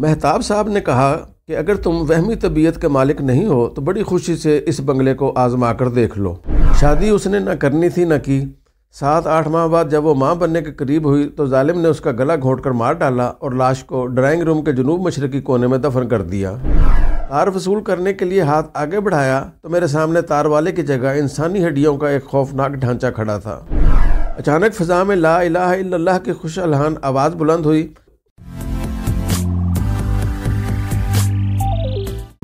मेहताब साहब ने कहा कि अगर तुम वहमी तबीयत के मालिक नहीं हो तो बड़ी खुशी से इस बंगले को आजमा कर देख लो शादी उसने ना करनी थी ना की सात आठ माह बाद जब वो माँ बनने के करीब हुई तो जालिम ने उसका गला घोट कर मार डाला और लाश को ड्राइंग रूम के जनूब मशरकी कोने में दफन कर दिया तार वसूल करने के लिए हाथ आगे बढ़ाया तो मेरे सामने तार वाले की जगह इंसानी हड्डियों का एक खौफनाक ढांचा खड़ा था अचानक फिजा में ला अला इल्लल्लाह की खुश आवाज़ बुलंद हुई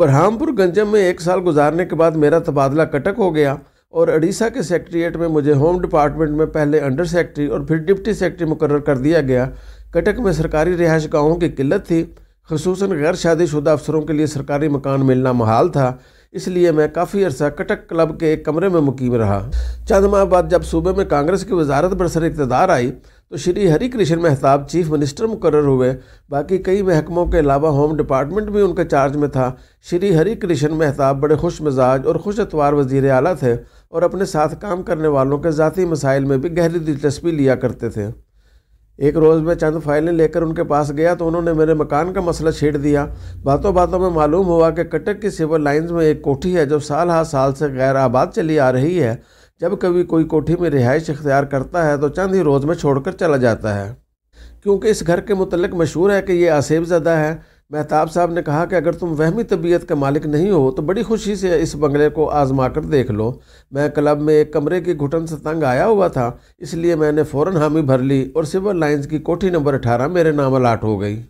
बरहामपुर गंजम में एक साल गुजारने के बाद मेरा तबादला कटक हो गया और अड़ीसा के सेक्रट्रिएट में मुझे होम डिपार्टमेंट में पहले अंडर सेक्रट्री और फिर डिप्टी सेक्रट्री मुकर कर दिया गया कटक में सरकारी रिहाइश गाहों की किल्लत थी खसूस गैर शादीशुदा अफसरों के लिए सरकारी मकान मिलना महाल था इसलिए मैं काफ़ी अरसा कटक क्लब के एक कमरे में मुकीम रहा चंद माह बाद जब सूबे में कांग्रेस की वजारत बरसर इकतदार आई तो श्री हरि कृष्ण मेहताब चीफ मिनिस्टर मुकर हुए बाकी कई महकमों के अलावा होम डिपार्टमेंट भी उनके चार्ज में था श्री हरि कृष्ण मेहताब बड़े खुश मिजाज और खुश अतवार वजीर आला थे और अपने साथ काम करने वालों के ज़ाती मसाइल में भी गहरी दिलचस्पी लिया करते थे एक रोज़ मैं चंद फाइलें लेकर उनके पास गया तो उन्होंने मेरे मकान का मसला छेड़ दिया बातों बातों में मालूम हुआ कि कटक की सिविल लाइन्स में एक कोठी है जो साल हा साल से गैर आबाद चली आ रही है जब कभी कोई कोठी में रिहाइश इख्तियार करता है तो चंद ही रोज़ में छोड़कर चला जाता है क्योंकि इस घर के मतलब मशहूर है कि यह आसेब ज़्यादा है महताब साहब ने कहा कि अगर तुम वहमी तबीयत का मालिक नहीं हो तो बड़ी खुशी से इस बंगले को आजमा कर देख लो मैं क्लब में एक कमरे की घुटन से तंग आया हुआ था इसलिए मैंने फ़ौर हामी भर ली और सिविल लाइन्स की कोठी नंबर अठारह मेरे नाम अलाट हो गई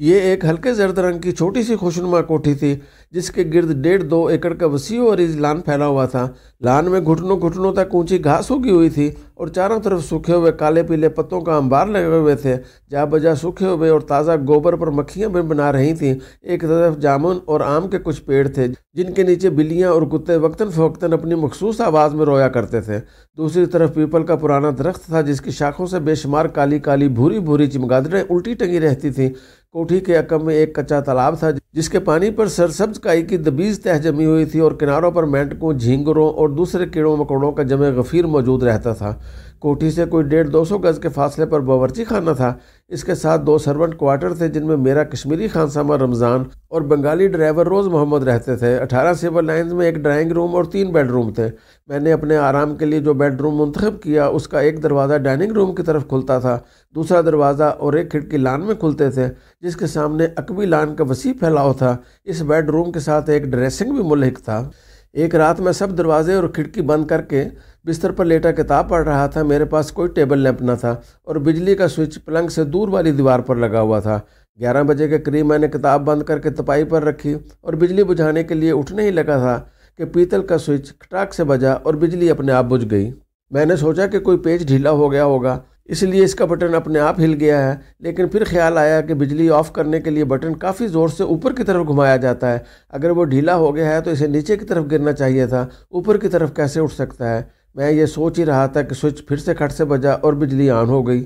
ये एक हल्के जर्द रंग की छोटी सी खुशनुमा कोठी थी जिसके गिर्द डेढ़ दो एकड़ का वसी और लान फैला हुआ था लान में घुटनों घुटनों तक ऊंची घास उगी हुई थी और चारों तरफ सूखे हुए काले पीले पत्तों का अंबार लगे हुए थे जा बजा सूखे हुए और ताज़ा गोबर पर मक्खियाँ भी बना रही थीं एक तरफ जामुन और आम के कुछ पेड़ थे जिनके नीचे बिल्लियाँ और कुत्ते वक्ता फ़वक्तन अपनी मखसूस आवाज़ में रोया करते थे दूसरी तरफ पीपल का पुराना दरख्त था जिसकी शाखों से बेशुमार काली काली भूरी भूरी चमगादड़ें उल्टी टंगी रहती थीं कोठी के अकम में एक कच्चा तालाब था जिसके पानी पर सरसब्ज काई की दबीज तह जमी हुई थी और किनारों पर मेंढकों झींगरों और दूसरे कीड़ों मकोड़ों का जमे गफीर मौजूद रहता था कोठी से कोई डेढ़ दो सौ गज़ के फासले पर बावरची खाना था इसके साथ दो सर्वेंट क्वार्टर थे जिनमें मेरा कश्मीरी खानसामा रमज़ान और बंगाली ड्राइवर रोज़ मोहम्मद रहते थे अठारह सिविल लाइन में एक ड्राइंग रूम और तीन बेडरूम थे मैंने अपने आराम के लिए जो बेडरूम मंतखब किया उसका एक दरवाज़ा डाइनिंग रूम की तरफ खुलता था दूसरा दरवाज़ा और एक खिड़की लान में खुलते थे जिसके सामने अकबी लान का वसी फैलाव था इस बेडरूम के साथ एक ड्रेसिंग भी मुलहक था एक रात में सब दरवाजे और खिड़की बंद करके बिस्तर पर लेटा किताब पढ़ रहा था मेरे पास कोई टेबल लैंप ना था और बिजली का स्विच पलंग से दूर वाली दीवार पर लगा हुआ था ग्यारह बजे के करीब मैंने किताब बंद करके तपाई पर रखी और बिजली बुझाने के लिए उठने ही लगा था कि पीतल का स्विच खटाक से बजा और बिजली अपने आप बुझ गई मैंने सोचा कि कोई पेज ढीला हो गया होगा इसलिए इसका बटन अपने आप हिल गया है लेकिन फिर ख्याल आया कि बिजली ऑफ करने के लिए बटन काफ़ी ज़ोर से ऊपर की तरफ घुमाया जाता है अगर वो ढीला हो गया है तो इसे नीचे की तरफ गिरना चाहिए था ऊपर की तरफ कैसे उठ सकता है मैं ये सोच ही रहा था कि स्विच फिर से खट से बजा और बिजली ऑन हो गई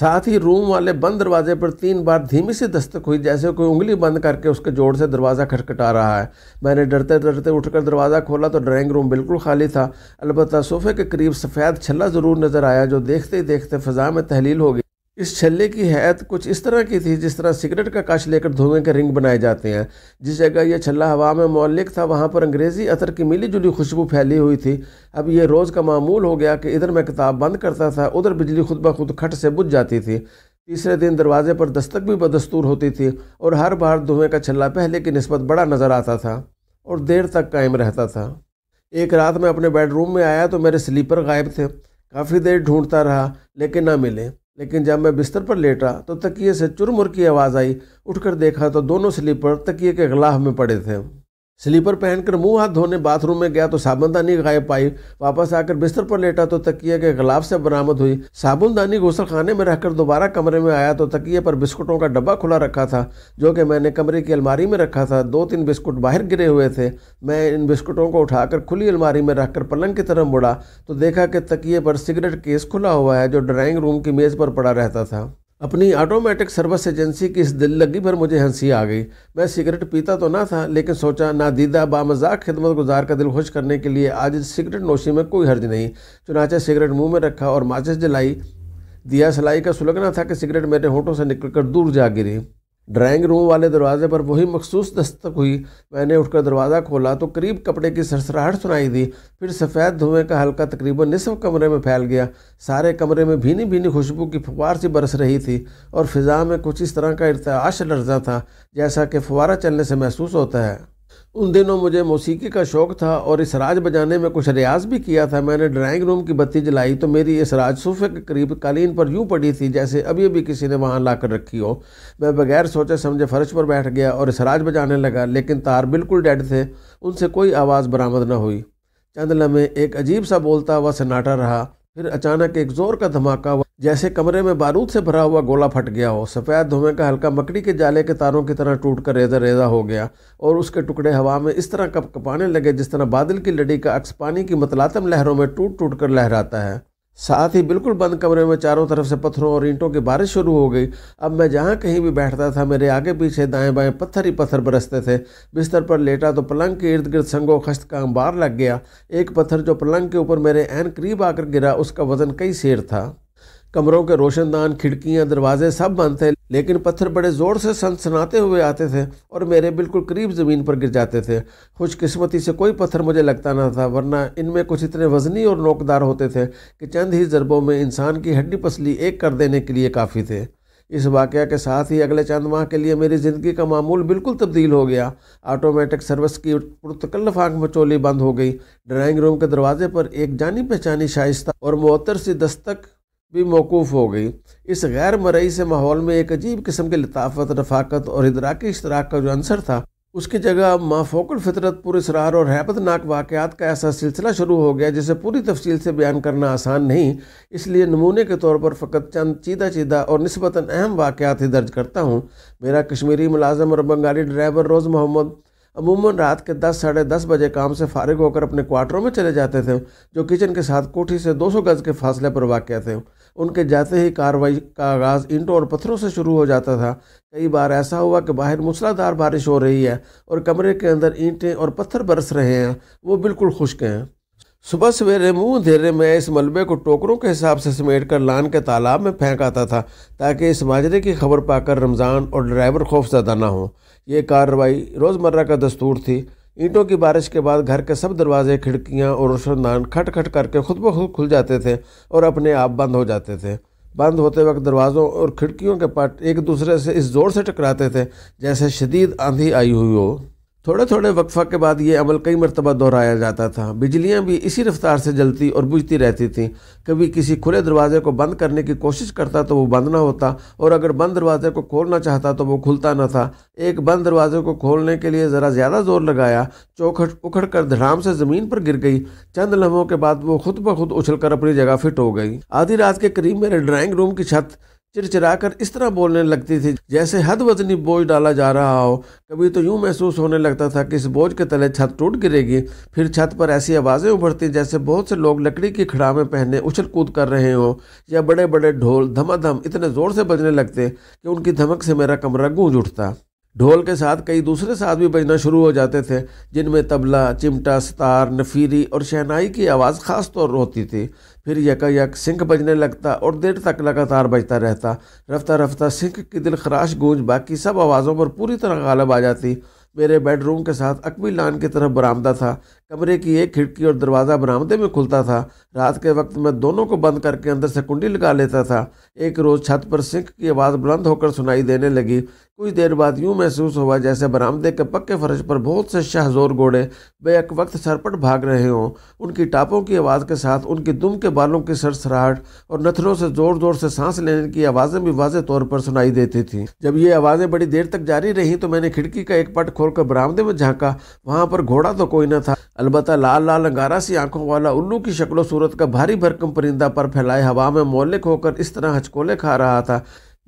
साथ ही रूम वाले बंद दरवाजे पर तीन बार धीमी सी दस्तक हुई जैसे कोई उंगली बंद करके उसके जोड़ से दरवाज़ा खटखटा रहा है मैंने डरते डरते उठकर दरवाज़ा खोला तो ड्राइंग रूम बिल्कुल खाली था अलबत्त सोफे के करीब सफ़ेद छल्ला ज़रूर नज़र आया जो देखते ही देखते फ़जा में तहलील हो गई इस छल्ले की हैत कुछ इस तरह की थी जिस तरह सिगरेट का काश लेकर धुएं के रिंग बनाए जाते हैं जिस जगह यह छल्ला हवा में मौलिक था वहाँ पर अंग्रेज़ी अतर की मिली जुली खुशबू फैली हुई थी अब यह रोज़ का मामूल हो गया कि इधर मैं किताब बंद करता था उधर बिजली खुद ब खुद खट से बुझ जाती थी तीसरे दिन दरवाजे पर दस्तक भी बदस्तूर होती थी और हर बार धुएँ का छल्ला पहले की नस्बत बड़ा नज़र आता था और देर तक कायम रहता था एक रात मैं अपने बेडरूम में आया तो मेरे स्लीपर गायब थे काफ़ी देर ढूंढता रहा लेकिन ना मिले लेकिन जब मैं बिस्तर पर लेटा तो तकिए से चुरमुर की आवाज़ आई उठकर देखा तो दोनों स्लीपर तकिए के गलाह में पड़े थे स्लीपर पहनकर मुंह हाथ धोने बाथरूम में गया तो साबुनदानी गायब पाई वापस आकर बिस्तर पर लेटा तो तकिए के गलाब से बरामद हुई साबुनदानी गोसल खाने में रहकर दोबारा कमरे में आया तो तकिए पर बिस्कुटों का डब्बा खुला रखा था जो कि मैंने कमरे की अलमारी में रखा था दो तीन बिस्कुट बाहर गिरे हुए थे मैं इन बिस्कुटों को उठाकर खुली अलमारी में रखकर पलंग की तरफ मुड़ा तो देखा कि तकिए पर सिगरेट केस खुला हुआ है जो ड्राइंग रूम की मेज़ पर पड़ा रहता था अपनी ऑटोमेटिक सर्विस एजेंसी की इस दिल लगी पर मुझे हंसी आ गई मैं सिगरेट पीता तो ना था लेकिन सोचा ना दीदा बामजाक खिदमत गुजार का दिल खुश करने के लिए आज इस सिगरेट नोशी में कोई हर्ज नहीं चुनाचे सिगरेट मुंह में रखा और माचिस जलाई दिया सलाई का सुलगना था कि सिगरेट मेरे होठों से निकलकर दूर जा गिरी ड्राइंग रूम वाले दरवाजे पर वही मखसूस दस्तक हुई मैंने उठकर दरवाज़ा खोला तो करीब कपड़े की सरसराहट सुनाई दी फिर सफ़ेद धुएं का हल्का तकरीबन निसफ कमरे में फैल गया सारे कमरे में भीनी भीनी खुशबू की फुवार सी बरस रही थी और फिज़ा में कुछ इस तरह का इरताश लर्जा था जैसा कि फुवारा चलने से महसूस होता है उन दिनों मुझे मौसीकी का शौक़ था और इसराज बजाने में कुछ रियाज भी किया था मैंने ड्राइंग रूम की बत्ती जलाई तो मेरी इसराज सूफे के करीब कालीन पर यूं पड़ी थी जैसे अभी अभी किसी ने वहाँ ला कर रखी हो मैं बगैर सोचे समझे फर्श पर बैठ गया और इसराज बजाने लगा लेकिन तार बिल्कुल डेड थे उनसे कोई आवाज़ बरामद न हुई चंद लम्हे एक अजीब सा बोलता हुआ सन्नाटा रहा फिर अचानक एक जोर का धमाका हुआ जैसे कमरे में बारूद से भरा हुआ गोला फट गया हो सफ़ेद धुएं का हल्का मकड़ी के जाले के तारों की तरह टूट कर रेजा रेजा हो गया और उसके टुकड़े हवा में इस तरह कप कपाने लगे जिस तरह बादल की लड़ी का अक्स पानी की मतलातम लहरों में टूट टूट कर लहराता है साथ ही बिल्कुल बंद कमरे में चारों तरफ से पत्थरों और ईंटों की बारिश शुरू हो गई अब मैं जहाँ कहीं भी बैठता था मेरे आगे पीछे दाएं बाएं पत्थर ही पत्थर बरसते थे बिस्तर पर लेटा तो पलंग के इर्द गिर्द संगो खस्त का अंबार लग गया एक पत्थर जो पलंग के ऊपर मेरे एन करीब आकर गिरा उसका वजन कई शेर था कमरों के रोशनदान खिड़कियां दरवाजे सब बंद थे लेकिन पत्थर बड़े ज़ोर से सनसनाते हुए आते थे और मेरे बिल्कुल करीब ज़मीन पर गिर जाते थे खुशकस्मती से कोई पत्थर मुझे लगता ना था वरना इनमें कुछ इतने वजनी और नोकदार होते थे कि चंद ही ज़रबों में इंसान की हड्डी पसली एक कर देने के लिए काफ़ी थे इस वाक़ के साथ ही अगले चंद माह के लिए मेरी ज़िंदगी का मामूल बिल्कुल तब्दील हो गया ऑटोमेटिक सर्विस की पुरतकल्लफ आंख मचोली बंद हो गई ड्राइंग रूम के दरवाजे पर एक जानी पहचानी शाइस्ता और मअतर सी दस्तक भी मौकूफ़ हो गई इस गैर मरई से माहौल में एक अजीब किस्म की लताफत रफाकत और इदराकी इश्तराक का जो अंसर था उसकी जगह माफोकुल फितरत पुरसरार और हैबतनाक वाक़ात का ऐसा सिलसिला शुरू हो गया जिसे पूरी तफसील से बयान करना आसान नहीं इसलिए नमूने के तौर पर फ़कत चंद चीदा चीदा और नस्बता अहम वाक़ात ही दर्ज करता हूँ मेरा कश्मीरी मुलाजम और बंगाली ड्राइवर रोज़ मोहम्मद अमूमन रात के दस साढ़े दस बजे काम से फारिग होकर अपने क्वार्टरों में चले जाते थे जो किचन के साथ कोठी से दो सौ गज़ के फासले पर वाक़ थे उनके जाते ही कार्रवाई का आगाज़ ईंटों और पत्थरों से शुरू हो जाता था कई बार ऐसा हुआ कि बाहर मूसलाधार बारिश हो रही है और कमरे के अंदर ईंटें और पत्थर बरस रहे हैं वो बिल्कुल खुश्क हैं सुबह सवेरे मुँह धेरे में इस मलबे को टोकरों के हिसाब से समेट कर लान के तालाब में फेंक आता था ताकि इस माजरे की खबर पाकर रमज़ान और ड्राइवर खौफजदा ना हो ये कार्रवाई रोज़मर्रा का दस्तूर थी ईंटों की बारिश के बाद घर के सब दरवाजे खिड़कियां और रोशनदान खट खट करके खुद ब खुद खुल जाते थे और अपने आप बंद हो जाते थे बंद होते वक्त दरवाज़ों और खिड़कियों के पट एक दूसरे से इस ज़ोर से टकराते थे जैसे शदीद आंधी आई हुई हो थोड़े थोड़े वक्फा के बाद ये अमल कई मरतबा दोहराया जाता था बिजलियाँ भी इसी रफ्तार से जलती और बुझती रहती थीं कभी किसी खुले दरवाजे को बंद करने की कोशिश करता तो वो बंद ना होता और अगर बंद दरवाजे को खोलना चाहता तो वो खुलता ना था एक बंद दरवाजे को खोलने के लिए ज़रा ज़्यादा जोर लगाया चौखट उखड़ कर धड़ाम से ज़मीन पर गिर गई चंद लम्हों के बाद वो खुद ब खुद उछल अपनी जगह फिट हो गई आधी रात के करीब मेरे ड्राइंग रूम की छत चिड़चिड़ाकर इस तरह बोलने लगती थी जैसे हद वजनी बोझ डाला जा रहा हो कभी तो यूं महसूस होने लगता था कि इस बोझ के तले छत टूट गिरेगी फिर छत पर ऐसी आवाज़ें उभरती जैसे बहुत से लोग लकड़ी की में पहने उछल कूद कर रहे हों या बड़े बड़े ढोल धमाधम इतने ज़ोर से बजने लगते कि उनकी धमक से मेरा कमरा गूंज उठता ढोल के साथ कई दूसरे साथ भी बजना शुरू हो जाते थे जिनमें तबला चिमटा सितार नफीरी और शहनाई की आवाज़ ख़ास तौर होती थी फिर यकायक सिंह बजने लगता और देर तक लगातार बजता रहता रफ्ता रफ्ता सिंह की दिल खराश गूंज बाकी सब आवाज़ों पर पूरी तरह गालब आ जाती मेरे बेडरूम के साथ अकबी लान की तरफ बरामदा था कमरे की एक खिड़की और दरवाज़ा बरामदे में खुलता था रात के वक्त मैं दोनों को बंद करके अंदर से कुंडी लगा लेता था एक रोज़ छत पर सिंक की आवाज़ बुलंद होकर सुनाई देने लगी कुछ देर बाद यूँ महसूस हुआ जैसे बरामदे के पक्के फर्श पर बहुत से शाहजोर घोड़े बेक वक्त सरपट भाग रहे हों उनकी टापों की आवाज़ के साथ उनकी दुम के बालों की सरसराहट और नथनों से ज़ोर ज़ोर से सांस लेने की आवाज़ें भी वाजे तौर पर सुनाई देती थीं जब ये आवाज़ें बड़ी देर तक जारी रहीं तो मैंने खिड़की का एक पट खोलकर बरामदे में झाँका वहाँ पर घोड़ा तो कोई न था अलबत् लाल लाल अंगारा सी आंखों वाला उल्लू की शक्लो सूरत का भारी भरकम परिंदा पर फैलाए हवा में मोलिक होकर इस तरह हचकोले खा रहा था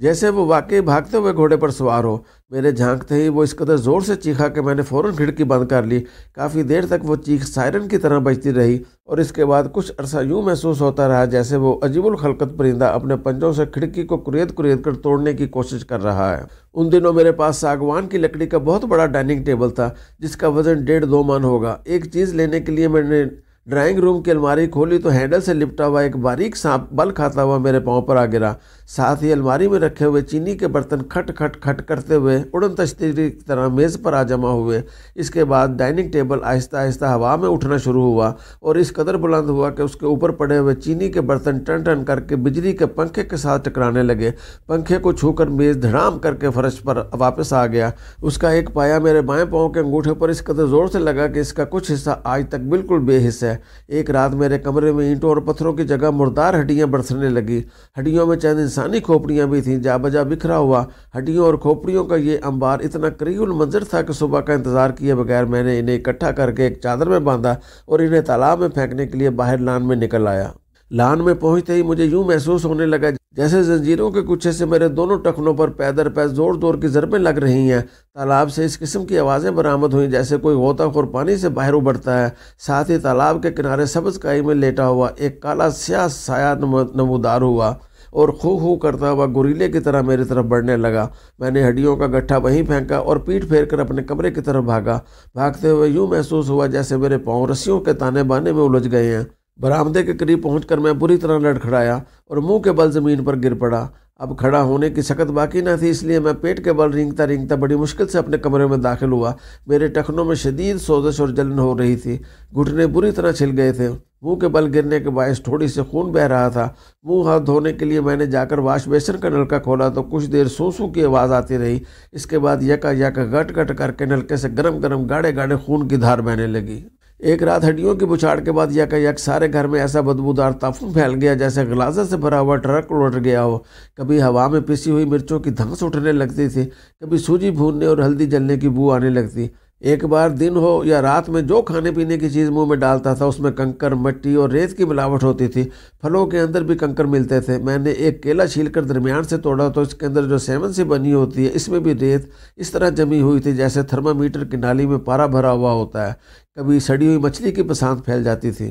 जैसे वो वाकई भागते हुए घोड़े पर सवार हो मेरे झांकते ही वो इस कदर ज़ोर से चीखा कि मैंने फ़ौरन खिड़की बंद कर ली काफ़ी देर तक वो चीख सायरन की तरह बजती रही और इसके बाद कुछ अरसा यूँ महसूस होता रहा जैसे वो अजीबुल खलकत परिंदा अपने पंजों से खिड़की को कुरेद कुरेद कर तोड़ने की कोशिश कर रहा है उन दिनों मेरे पास सागवान की लकड़ी का बहुत बड़ा डाइनिंग टेबल था जिसका वज़न डेढ़ दो मन होगा एक चीज़ लेने के लिए मैंने ड्राइंग रूम की अलमारी खोली तो हैंडल से लिपटा हुआ एक बारीक सांप बल खाता हुआ मेरे पाँव पर आ गिरा साथ ही अलमारी में रखे हुए चीनी के बर्तन खट खट खट करते हुए उड़न तश्तरी की तरह मेज़ पर आ जमा हुए इसके बाद डाइनिंग टेबल आहिस्ता आहिस्ता हवा में उठना शुरू हुआ और इस कदर बुलंद हुआ कि उसके ऊपर पड़े हुए चीनी के बर्तन टन टन करके बिजली के पंखे के साथ टकराने लगे पंखे को छूकर मेज़ धड़ाम करके फर्श पर वापस आ गया उसका एक पाया मेरे बाएँ पाँव के अंगूठे पर इस कदर ज़ोर से लगा कि इसका कुछ हिस्सा आज तक बिल्कुल बेहिस है एक रात मेरे कमरे में ईंटों और पत्थरों की जगह मुर्दार हड्डियाँ बरसने लगी हड्डियों में चंद इंसानी खोपड़ियाँ भी थीं जा बजा बिखरा हुआ हड्डियों और खोपड़ियों का ये अंबार इतना करीबुल मंजर था कि सुबह का इंतज़ार किए बगैर मैंने इन्हें इकट्ठा करके एक चादर में बांधा और इन्हें तालाब में फेंकने के लिए बाहर लान में निकल आया लान में पहुँचते ही मुझे यूँ महसूस होने लगा जैसे जंजीरों के कुछ से मेरे दोनों टखनों पर पैदर पैद जोर जोर की ज़रबें लग रही हैं तालाब से इस किस्म की आवाज़ें बरामद हुई जैसे कोई गोताखोर पानी से बाहर उबरता है साथ ही तालाब के किनारे सब्ज काई में लेटा हुआ एक काला स्याह साया नमूदार हुआ और खू खू करता हुआ गुरीले की तरह मेरी तरफ बढ़ने लगा मैंने हड्डियों का गट्ठा वहीं फेंका और पीठ फेर कर अपने कमरे की तरफ भागा भागते हुए यूँ महसूस हुआ जैसे मेरे पाँव रस्सियों के ताने बाने में उलझ गए हैं बरामदे के करीब पहुंचकर मैं बुरी तरह लड़खड़ाया और मुंह के बल ज़मीन पर गिर पड़ा अब खड़ा होने की सकत बाकी ना थी इसलिए मैं पेट के बल रिंगता रिंगता बड़ी मुश्किल से अपने कमरे में दाखिल हुआ मेरे टखनों में शदीद सोजश और जलन हो रही थी घुटने बुरी तरह छिल गए थे मुंह के बल गिरने के बायस थोड़ी से खून बह रहा था मुंह हाथ धोने के लिए मैंने जाकर वाश बेसन का नलका खोला तो कुछ देर सोसू की आवाज़ आती रही इसके बाद यका यका गट गट करके नलके से गरम गरम गाढ़े गाढ़े खून की धार बहने लगी एक रात हड्डियों की बुछाड़ के बाद यकायक सारे घर में ऐसा बदबूदार ताफुन फैल गया जैसे गलाजत से भरा हुआ ट्रक उड़ गया हो कभी हवा में पिसी हुई मिर्चों की धंस उठने लगती थी कभी सूजी भूनने और हल्दी जलने की बू आने लगती एक बार दिन हो या रात में जो खाने पीने की चीज़ मुंह में डालता था उसमें कंकर मट्टी और रेत की मिलावट होती थी फलों के अंदर भी कंकर मिलते थे मैंने एक केला छील कर दरमियान से तोड़ा तो इसके अंदर जो सेवन से बनी होती है इसमें भी रेत इस तरह जमी हुई थी जैसे थर्मामीटर की नाली में पारा भरा हुआ होता है कभी सड़ी हुई मछली की पसंद फैल जाती थी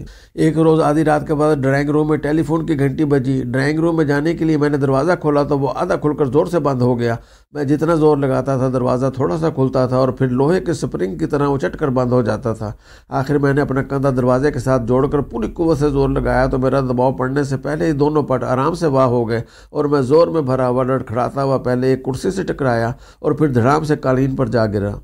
एक रोज़ आधी रात के बाद ड्राइंग रूम में टेलीफोन की घंटी बजी ड्राइंग रूम में जाने के लिए मैंने दरवाज़ा खोला तो वो आधा खुलकर ज़ोर से बंद हो गया मैं जितना ज़ोर लगाता था दरवाज़ा थोड़ा सा खुलता था और फिर लोहे के स्प्रिंग की तरह उचट कर बंद हो जाता था आखिर मैंने अपना कंधा दरवाजे के साथ जोड़कर पूरी कुवत से ज़ोर लगाया तो मेरा दबाव पड़ने से पहले ही दोनों पट आराम से वाह हो गए और मैं ज़ोर में भरा हुआ लड़खड़ाता हुआ पहले एक कुर्सी से टकराया और फिर धड़ाम से कालीन पर जा गिरा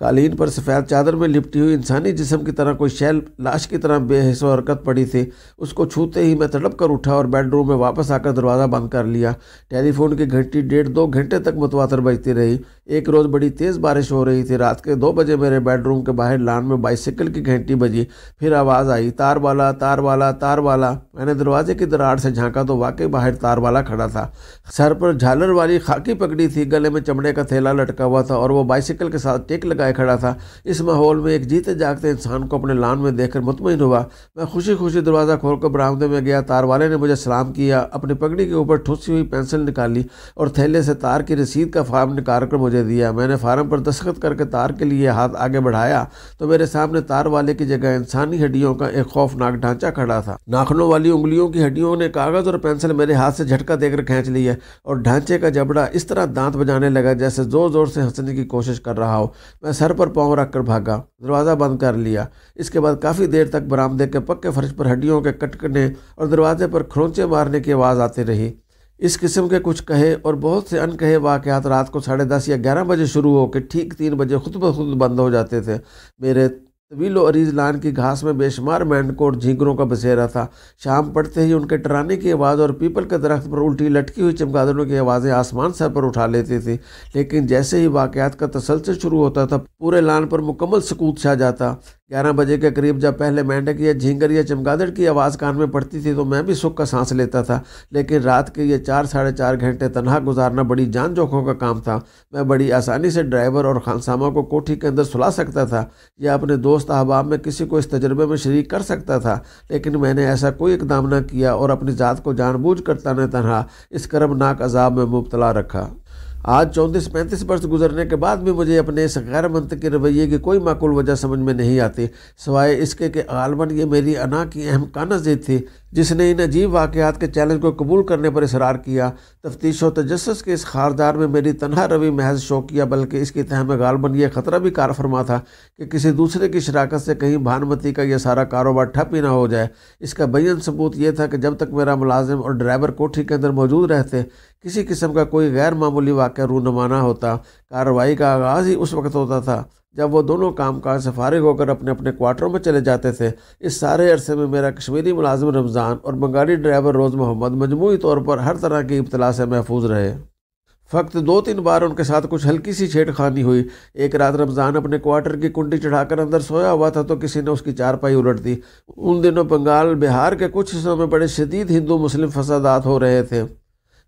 कालीन पर सफ़ेद चादर में लिपटी हुई इंसानी जिसम की तरह कोई शैल लाश की तरह बेहस हरकत पड़ी थी उसको छूते ही मैं तड़प कर उठा और बेडरूम में वापस आकर दरवाज़ा बंद कर लिया टेलीफोन की घंटी डेढ़ दो घंटे तक मुतवातर बजती रही एक रोज़ बड़ी तेज़ बारिश हो रही थी रात के दो बजे मेरे बेडरूम के बाहर लान में बाइसिकल की घंटी बजी फिर आवाज़ आई तार वाला तार वाला तार वाला मैंने दरवाजे की दरार से झांका तो वाकई बाहर तार वाला खड़ा था सर पर झालर वाली खाकी पकड़ी थी गले में चमड़े का थैला लटका हुआ था और वो बाइसिकल के साथ टेक लगाए खड़ा था इस माहौल में एक जीते जागते इंसान को अपने लान में देखकर मुतमिन हुआ मैं खुशी खुशी दरवाज़ा खोलकर बरामदे में गया तार वाले ने मुझे सलाम किया अपनी पगड़ी के ऊपर ठुसी हुई पेंसिल निकाली और थैले से तार की रसीद का फार्म निकाल कर मुझे दे दिया मैंने फार्म पर दस्खत करके तार के लिए हाथ आगे बढ़ाया तो मेरे सामने तार वाले की जगह इंसानी हड्डियों का एक खौफनाक ढांचा खड़ा था नाखनों वाली उंगलियों की हड्डियों ने कागज़ और पेंसिल मेरे हाथ से झटका देकर खींच लिया और ढांचे का जबड़ा इस तरह दांत बजाने लगा जैसे ज़ोर ज़ोर से हंसने की कोशिश कर रहा हो मैं सर पर पाँव रख कर भागा दरवाज़ा बंद कर लिया इसके बाद काफ़ी देर तक बरामदे के पक्के फर्श पर हड्डियों के कटकने और दरवाजे पर खरोंचे मारने की आवाज़ आती रही इस किस्म के कुछ कहे और बहुत से अनकहे वाक़ात रात को साढ़े दस या ग्यारह बजे शुरू होकर ठीक तीन बजे खुद ब खुद बंद हो जाते थे मेरे तवील लान की घास में बेशुमार और झींगरों का बसेरा था शाम पड़ते ही उनके टराने की आवाज़ और पीपल के दरख्त पर उल्टी लटकी हुई चमगादड़ों की आवाज़ें आसमान सर पर उठा लेती थी लेकिन जैसे ही वाक़ात का तसलसल शुरू होता था पूरे लान पर मुकम्मल सकूत छा जाता ग्यारह बजे के करीब जब पहले मेंढक या झींगर या चमगादड़ की आवाज़ कान में पड़ती थी तो मैं भी सुख का सांस लेता था लेकिन रात के ये चार साढ़े चार घंटे तनहा गुजारना बड़ी जान जोखों का काम था मैं बड़ी आसानी से ड्राइवर और खानसामा को कोठी के अंदर सुला सकता था या अपने दोस्त दोस्त अहबाब में किसी को इस तजर्बे में शरीक कर सकता था लेकिन मैंने ऐसा कोई इकदाम न किया और अपनी ज़ात को जानबूझ कर तन तनह इस करमनाक अजाब में मुबतला रखा आज चौंतीस पैंतीस वर्ष गुजरने के बाद भी मुझे अपने इस गैर के रवैये की कोई माकूल वजह समझ में नहीं आती सवाए इसके कि गालबन ये मेरी अना की अहम कानजीद थी जिसने इन अजीब वाक़ात के चैलेंज को कबूल करने पर इसरार किया तफ्तीश और तजस के इस खारदार में मेरी तनहा रवि महज किया बल्कि इसकी तह में गालबन यह ख़तरा भी कार फरमा था कि किसी दूसरे की शराकत से कहीं भानुमती का यह सारा कारोबार ठप ही ना हो जाए इसका बैन सबूत यह था कि जब तक मेरा मुलाजिम और ड्राइवर कोठी के अंदर मौजूद रहते किसी किस्म का कोई गैर मामूली वाक़ रूनमाना होता कार्रवाई का आगाज़ ही उस वक्त होता था जब वो दोनों काम काज से फारिग होकर अपने अपने क्वार्टरों में चले जाते थे इस सारे अरसे में मेरा कश्मीरी मुलाजिम रमज़ान और बंगाली ड्राइवर रोज़ मोहम्मद मजमू तौर पर हर तरह की इब्तला से महफूज रहे फ़क्त दो तीन बार उनके साथ कुछ हल्की सी छेड़खानी हुई एक रात रमज़ान अपने क्वार्टर की कुंडी चढ़ाकर अंदर सोया हुआ था तो किसी ने उसकी चारपाई उलट दी उन दिनों बंगाल बिहार के कुछ हिस्सों में बड़े शदीद हिंदू मुस्लिम फसादात हो रहे थे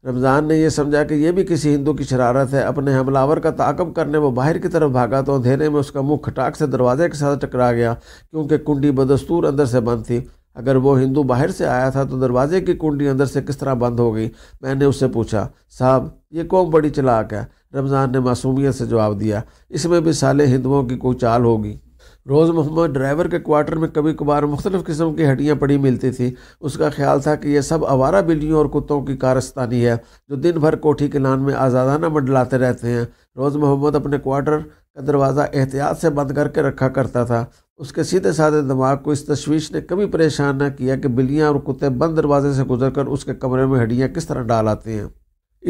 रमज़ान ने यह समझा कि यह भी किसी हिंदू की शरारत है अपने हमलावर का ताकब करने वो बाहर की तरफ भागा तो अंधेरे में उसका मुँह खटाक से दरवाजे के साथ टकरा गया क्योंकि कुंडी बदस्तूर अंदर से बंद थी अगर वो हिंदू बाहर से आया था तो दरवाजे की कुंडी अंदर से किस तरह बंद हो गई मैंने उससे पूछा साहब ये कौन बड़ी चलाक है रमज़ान ने मासूमियत से जवाब दिया इसमें भी साले हिंदुओं की कोई चाल होगी रोज़ मोहम्मद ड्राइवर के क्वार्टर में कभी कभार मुख्तलिफ़ किस्म की हड्डियाँ पड़ी मिलती थी उसका ख्याल था कि यह सब आवारा बिल्लियों और कुत्तों की कारस्तानी है जो दिन भर कोठी के नान में आज़ादाना मंडलाते रहते हैं रोज़ मोहम्मद अपने क्वार्टर का दरवाज़ा एहतियात से बंद करके रखा करता था उसके सीधे साधे दिमाग को इस तशवीश ने कभी परेशान न किया कि बिल्लियाँ और कुत्ते बंद दरवाजे से गुजरकर उसके कमरे में हड्डियाँ किस तरह डाल आते हैं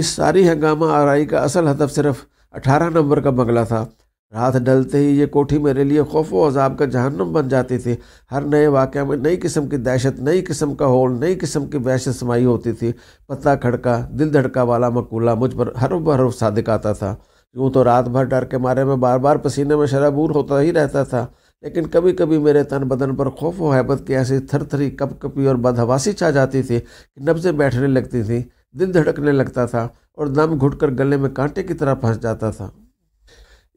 इस सारी हंगामा आरई का असल हदफ सिर्फ अठारह नंबर का बंगला था रात डलते ही ये कोठी मेरे लिए खौफ व अजाब का जहन्नम बन जाती थी हर नए वाक़े में नई किस्म की दहशत नई किस्म का होल नई किस्म की वहशत समाई होती थी पत्ता खड़का दिल धड़का वाला मकूला मुझ पर हर बहरफ सादिक आता था यूँ तो रात भर डर के मारे में बार बार पसीने में शराबूर होता ही रहता था लेकिन कभी कभी मेरे तन बदन पर खौफ व हैबत की ऐसी थरथरी कपकपी और बदहवासी छा जाती थी कि नब्ज़ें बैठने लगती थी दिल धड़कने लगता था और दम घुट कर गले में कांटे की तरह फंस जाता था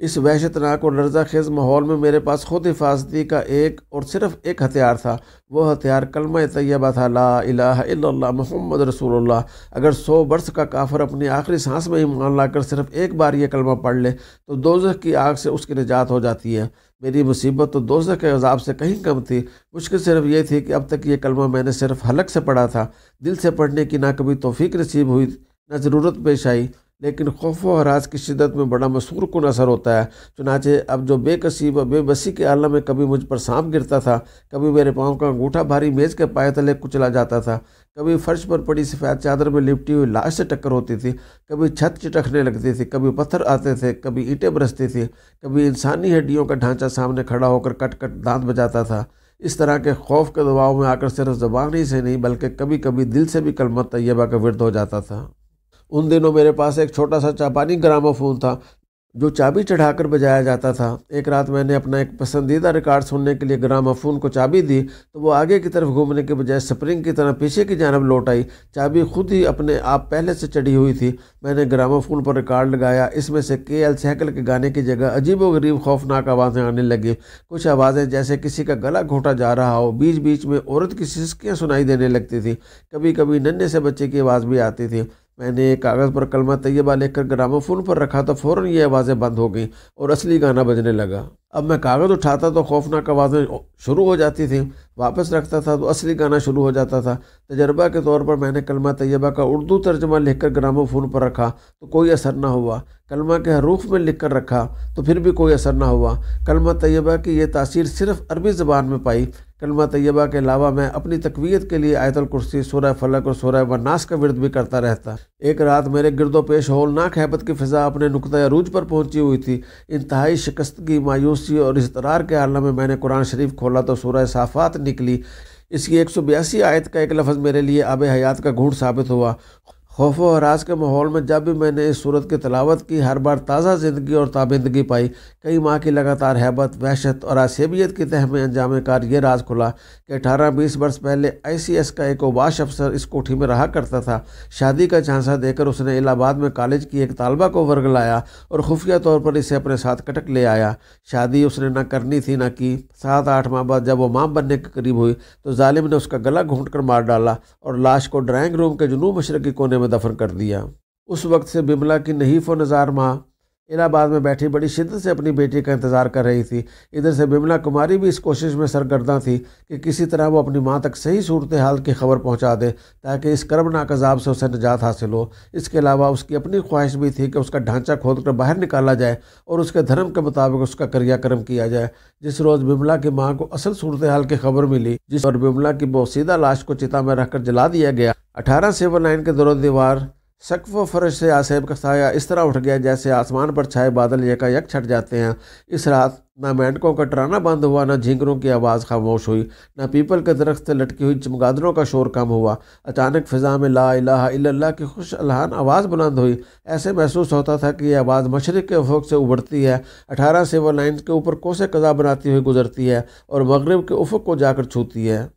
इस वहशतनाक और लर्जा खेज माहौल में मेरे पास खुद हिफाजती का एक और सिर्फ एक हथियार था वो हथियार कलम तैयबा था ला अला मोहम्मद रसूल अगर सौ वर्ष का काफर अपनी आखिरी सांस में ईमान लाकर सिर्फ एक बार ये कलमा पढ़ ले तो दोजह की आग से उसकी निजात हो जाती है मेरी मुसीबत तो दोजह के अजाब से कहीं कम थी मुश्किल सिर्फ ये थी कि अब तक ये कलमा मैंने सिर्फ हलक से पढ़ा था दिल से पढ़ने की ना कभी तोफ़ी नसीब हुई ना ज़रूरत पेश आई लेकिन खौफ व हराज की शिदत में बड़ा मसूर कन असर होता है चुनाचे अब जो बेकसी व बेबसी के आलम में कभी मुझ पर सांप गिरता था कभी मेरे पाँव का अंगूठा भारी मेज़ के पाए तले कुचला जाता था कभी फर्श पर पड़ी सफ़ेद चादर में लिपटी हुई लाश से टक्कर होती थी कभी छत चिटकने लगती थी कभी पत्थर आते थे कभी ईंटें बरसती थी कभी इंसानी हड्डियों का ढांचा सामने खड़ा होकर कट कट दांत बजाता था इस तरह के खौफ के दबाव में आकर सिर्फ जबानी से नहीं बल्कि कभी कभी दिल से भी कलमत तैयबा का विरद हो जाता था उन दिनों मेरे पास एक छोटा सा जापानी ग्रामोफोन था जो चाबी चढ़ाकर बजाया जाता था एक रात मैंने अपना एक पसंदीदा रिकॉर्ड सुनने के लिए ग्रामाफोन को चाबी दी तो वो आगे की तरफ घूमने के बजाय स्प्रिंग की तरह पीछे की जानब लौट आई चाबी खुद ही अपने आप पहले से चढ़ी हुई थी मैंने ग्रामाफोन पर रिकॉर्ड लगाया इसमें से के एल सहकल के गाने की जगह अजीब व गरीब खौफनाक आवाज़ें आने लगी कुछ आवाज़ें जैसे किसी का गला घोटा जा रहा हो बीच बीच में औरत की सिस्कियाँ सुनाई देने लगती थी कभी कभी नन्हे से बच्चे की आवाज़ भी आती थी मैंने कागज़ पर कलमा तैयबा लेकर ग्रामोफोन पर रखा तो फ़ौर ये आवाज़ें बंद हो गईं और असली गाना बजने लगा अब मैं कागज़ उठाता तो खौफनाक आवाज़ें शुरू हो जाती थी वापस रखता था तो असली गाना शुरू हो जाता था तजर्बा के तौर पर मैंने कलमा तैयबा का उर्दू तर्जमा लिखकर ग्रामोफोन पर रखा तो कोई असर ना हुआ कलमा के हरूफ में लिख कर रखा तो फिर भी कोई असर ना हुआ कलमा तैयबा की यह तासीर सिर्फ अरबी ज़बान में पाई कलमा तैयबा के अलावा मैं अपनी तकवीत के लिए आयतल कुर्सी सूरह फलक और सूरह वनास का विरद भी करता रहता एक रात मेरे गिरदो पेश होल ना हैबत की फ़िज़ा अपने नुकतः अरूज पर पहुंची हुई थी इंतहाई शिकस्तगी मायूसी और इसतरार के आलम में मैंने कुरान शरीफ खोला तो सूरह साफ़ात निकली इसकी एक सौ बयासी आयत का एक लफ्ज़ मेरे लिए आब हयात का घूट साबित हुआ खौफ और हरास के माहौल में जब भी मैंने इस सूरत की तलावत की हर बार ताज़ा ज़िंदगी और ताबिंदगी पाई कई माह की लगातार हैबत वहशत और आसेबियत की तह में अंजाम कार ये राज खुला कि अठारह बीस वर्ष पहले आई सी एस का एक उबाश अफसर इस कोठी में रहा करता था शादी का झांसा देकर उसने इलाहाबाद में कॉलेज की एक तालबा को वर्ग लाया और खुफिया तौर पर इसे अपने साथ कटक ले आया शादी उसने ना करनी थी ना की सात आठ माह बाद जब वो माम बनने के करीब हुई तो ालिम ने उसका गला घूट कर मार डाला और लाश को ड्राइंग रूम के जुनूब मशरक़ी कोने में में दफन कर दिया उस वक्त से बिमला की नहीफ व नज़ार माँ इलाहाबाद में बैठी बड़ी शिद्दत से अपनी बेटी का इंतजार कर रही थी इधर से बिमला कुमारी भी इस कोशिश में सरगर्दा थी कि किसी तरह वो अपनी माँ तक सही सूरत हाल की खबर पहुँचा दे ताकि इस कर्मनाक अजाब से उसे निजात हासिल हो इसके अलावा उसकी अपनी ख्वाहिश भी थी कि उसका ढांचा खोद कर बाहर निकाला जाए और उसके धर्म के मुताबिक उसका क्रियाक्रम किया जाए जिस रोज़ बिमला की माँ को असल सूरत हाल की खबर मिली जिस और बिमला की बोसीदा लाश को चिता में रखकर जला दिया गया अठारह सेवन लाइन के दौरान दीवार शक्व व से आसेब का साया इस तरह उठ गया जैसे आसमान पर छाए बादल यकायक छट जाते हैं इस रात ना मेंढकों का टराना बंद हुआ ना झिंकरों की आवाज़ खामोश हुई ना पीपल के दरख्त से लटकी हुई चमगादड़ों का शोर कम हुआ अचानक फ़िज़ा में ला इला इला की खुश अलहान आवाज़ बुलंद हुई ऐसे महसूस होता था कि यह आवाज़ मशरक़ के अफोक से उभरती है अठारह सेवा लाइन के ऊपर कोसे कज़ा बनाती हुई गुजरती है और मगरब के उफक को जाकर छूती है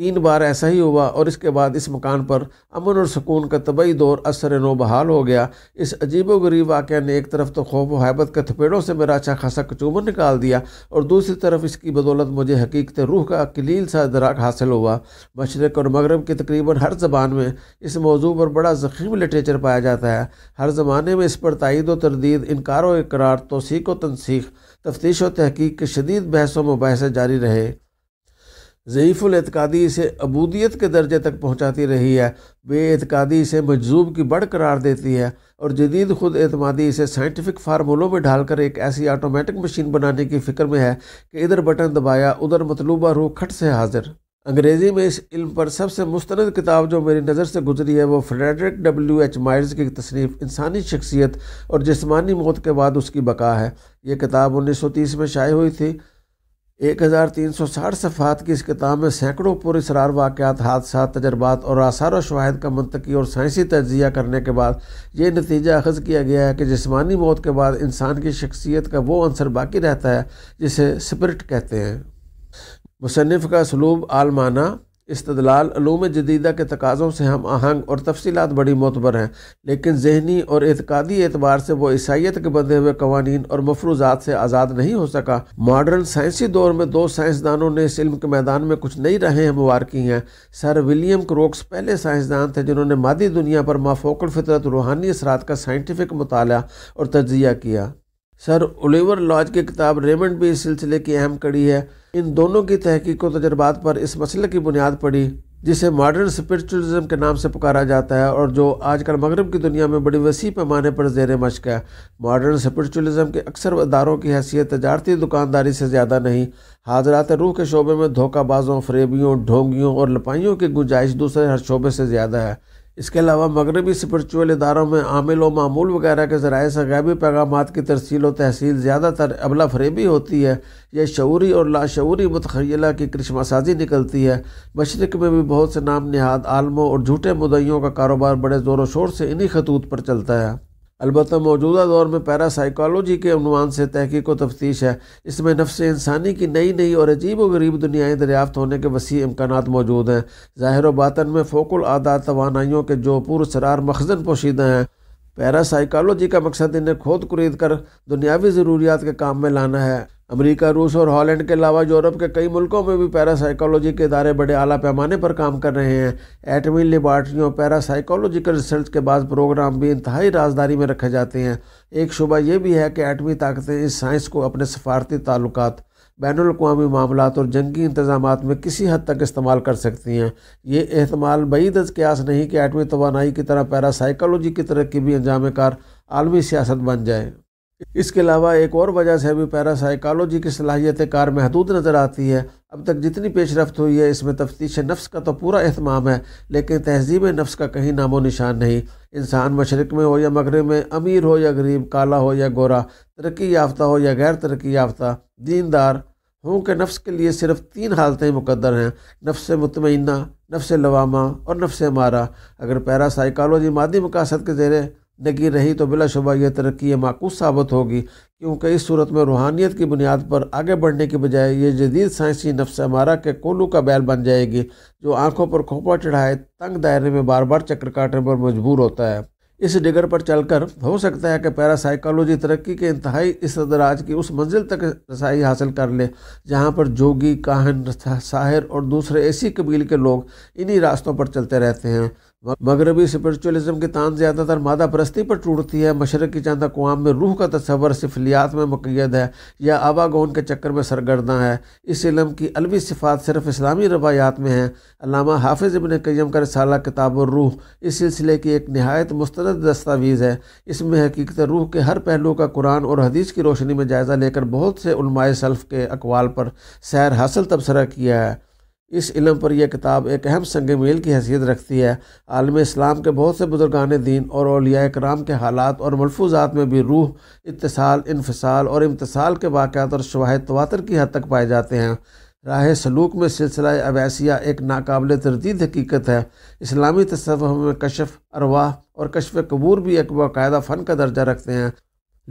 तीन बार ऐसा ही हुआ और इसके बाद इस मकान पर अमन और सुकून का तबई दौर असर नो बहाल हो गया इस अजीब गरीब वाक़े ने एक तरफ तो खौफ हैबत के थपेड़ों से मेरा अच्छा खासा कचूमन निकाल दिया और दूसरी तरफ इसकी बदौलत मुझे हकीकत रूह का कलील सा दराक हासिल हुआ मशरक़ और मगरब की तकरीबन हर जबान में इस मौजू पर बड़ा ज़ख़ीम लिटरेचर पाया जाता है हर ज़माने में इस पर तइद व तरदीद इनकार व इकरार तोसीक व तनसीख तफ्तीश व तहकीक के शदीद बहस व मुबासे जारी रहे ज़यीफ़ुलतकादी इसे अबूदियत के दर्जे तक पहुँचाती रही है बेतकादी इसे मजलूब की बढ़ करार देती है और जदीद खुद अतमादी इसे साइंटिफिक फार्मूलों में ढालकर एक ऐसी आटोमेटिक मशीन बनाने की फ़िक्र में है कि इधर बटन दबाया उधर मतलूबा रूह खट से हाजिर अंग्रेज़ी में इस इल्म पर सबसे मुस्ंद किताब जो मेरी नज़र से गुजरी है वो फ्रेडरिक डब्ल्यू एच मायर्स की तसनीफ़ इंसानी शख्सियत और जिसमानी मौत के बाद उसकी बका है ये किताब उन्नीस सौ तीस में शाये हुई थी 1360 सफ़ात की इस किताब में सैकड़ों सरार वाक़ात हादसा तजर्बात और आसार शवाहद का मनतकी और साइंसी तजिया करने के बाद ये नतीजा अखज़ किया गया है कि जिसमानी मौत के बाद इंसान की शख्सियत का वो अंसर बाकी रहता है जिसे स्पिरिट कहते हैं मुसनफ़ का सलूब आलमाना इस्तलाल अलूम जदीदा के तकाज़ों से हम आहंग और तफसीत बड़ी मोतबर हैं लेकिन जहनी और एतकदी एतबार से वो ईसाइत के बंधे हुए कवानीन और मफरूजात से आज़ाद नहीं हो सका मॉडर्न साइंसी दौर में दो साइंसदानों ने इस के मैदान में कुछ नई रहें हमवार की हैं सर विलियम क्रोक्स पहले साइंसदान थे जिन्होंने मादी दुनिया पर माफोकल फितरत रूहानी असरात का साइंटिफिक मताल और तजिया किया सर ओलिवर लॉज की किताब रेमंड भी इस सिलसिले की अहम कड़ी है इन दोनों की तहकीक तजर्बात पर इस मसले की बुनियाद पड़ी जिसे मॉडर्न स्पिरिचुअलिज्म के नाम से पुकारा जाता है और जो आजकल मगरब की दुनिया में बड़ी वसी पैमाने पर जेर मशक है मॉडर्न स्पिरिचुअलिज्म के अक्सर अदारों की हैसियत तजारती दुकानदारी से ज़्यादा नहीं हाजरात रूह के शोबे में धोखाबाजों फ्रेबियों ढोंगियों और लपाइयों की गुंजाइश दूसरे हर शोबे से ज़्यादा है इसके अलावा मगरबी स्परिचुअल इदारों में आमिल व मामूल वगैरह के ज़राए से गैबी पैगाम की तरसील व तहसील ज़्यादातर अबला फरेबी होती है यह शूरी और लाशूरी मतखला की करिश्मा साजी निकलती है मशरक़ में भी बहुत से नाम नहाद आलमों और झूठे मुदैयों का कारोबार बड़े ज़ोरों शोर से इन्हीं खतूत पर चलता है अलबत् मौजूदा दौर में पैरासाइकोलॉजी के अनुमान से तहकीक व तफ्तीश है इसमें नफ्स इंसानी की नई नई और अजीब व गरीब दुनियाएँ दरियाफ्त होने के वसी इम्कान मौजूद हैं ज़ाहिर वातन में फ़ोकुल आदा तोानाइयों के जो पुरसरार मखजन पोशीदा हैं पैरासाइकोलॉजी का मकसद इन्हें खोद कुरीद कर दुनियावी ज़रूरियात के काम में लाना है अमेरिका रूस और हॉलैंड के अलावा यूरोप के कई मुल्कों में भी पैरासाइकोलॉजी के इदारे बड़े आला पैमाने पर काम कर रहे हैं एटमी लेबार्ट्रियों पैरासाइकोलॉजिकल रिसर्च के बाद प्रोग्राम भी इंतहाई राजदारी में रखे जाते हैं एक शुबा यह भी है कि एटमी ताकतें इस साइंस को अपने सफारती ताल्लुकात बैन अवी मामला और जंगी इंतजाम में किसी हद तक इस्तेमाल कर सकती हैं ये अहतमाल बई के क्यास नहीं कि एटमी तोानाई की तरह पैरासाइकोलॉजी की तरक्की भी अंजाम कार आलमी सियासत बन जाए इसके अलावा एक और वजह से भी पैरासाइकोलॉजी की सलाहियत कार महदूद नज़र आती है अब तक जितनी पेशरफ हुई है इसमें तफ्तीश नफ्स का तो पूरा अहतमाम है लेकिन तहजीब नफ्स का कहीं नामो निशान नहीं इंसान मशरक़ में हो या मगरब में अमीर हो या गरीब काला हो या गोरा तरक्की याफ्ता हो या गैर तरक्की याफ्ता दीनदार हों के नफ्स के लिए सिर्फ तीन हालतें मुकद्दर हैं नफ्स मुतमना नफ्स लवामा और नफ्स मारा अगर पैरा साइकालोजी मादी मकासद के ज़ेर नगीर रही तो बिलाशुबा यह तरक्की माकूस साबित होगी क्योंकि इस सूरत में रूहानियत की बुनियाद पर आगे बढ़ने की बजाय ये जदीद साइंसी नफ्स मारा के कोलू का बैल बन जाएगी जो आँखों पर खोपा चढ़ाए तंग दायरे में बार बार चक्कर काटने पर मजबूर होता है इस डिगर पर चलकर हो सकता है कि पैरासाइकोलॉजी तरक्की के इंतहाई इस दराज की उस मंजिल तक रसाई हासिल कर ले जहाँ पर जोगी काहन साहिर और दूसरे ऐसी कबील के लोग इन्हीं रास्तों पर चलते रहते हैं मगरबी स्परिचुअलिज्म की तान ज़्यादातर मादा परस्ती पर टूटती है मशरक़ की चंद अकवाम में रूह का तस्वर सिफलियात में मक़ैद है या आवागोन के चक्कर में सरगर्दा है इस इलम की अलवी सिफात सिर्फ इस्लामी रवायात में है अलामा हाफिज़ इबन कैम का रसाला किताब और रूह इस सिलसिले की एक नहायत मुस्ंद दस्तावीज़ है इसमें हकीकत रूह के हर पहलू का कुरान और हदीस की रोशनी में जायज़ा लेकर बहुत से उलमाए सल्फ़ के अकवाल पर सैर हासिल तबसरा किया है इस इलम पर यह किताब एक अहम संग मेल की हैसियत रखती है आलम इस्लाम के बहुत से बुजुर्गान दीन और अलिया कराम के हालात और मलफूजात में भी रूह इतसाल इनफसाल और इम्तसाल के वाक़ात और शवाहद तवातर की हद तक पाए जाते हैं राह सलूक में सिलसिला अवैसिया एक नाकबले तरदीद हकीकत है इस्लामी तस्वुर में कशफ अरवाह और कशफ कबूर भी एक बाकायदा फ़न का दर्जा रखते हैं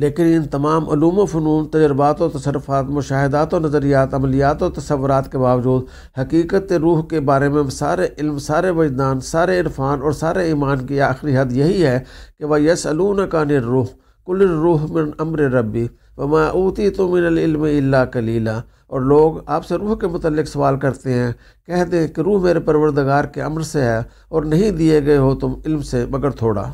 लेकिन इन तमाम ूम फ़नून तजर्बात व तसरफ़ात मुशाहदात व नज़रियात अमलियात तस्वरत के बावजूद हकीकत रूह के बारे में सारे इल्म सारे वजदान सारे इरफान और सारे ईमान की आखिरी हद यही है कि वह यसलून का निरूह कुल रूह मिन अम्र रबी व माऊती तो मिनम अल्ला कलीला और लोग आपसे रूह के मतलब सवाल करते हैं कह दें कि रूह मेरे परवरदगार के अम्र से है और नहीं दिए गए हो तुम इल्म से मगर थोड़ा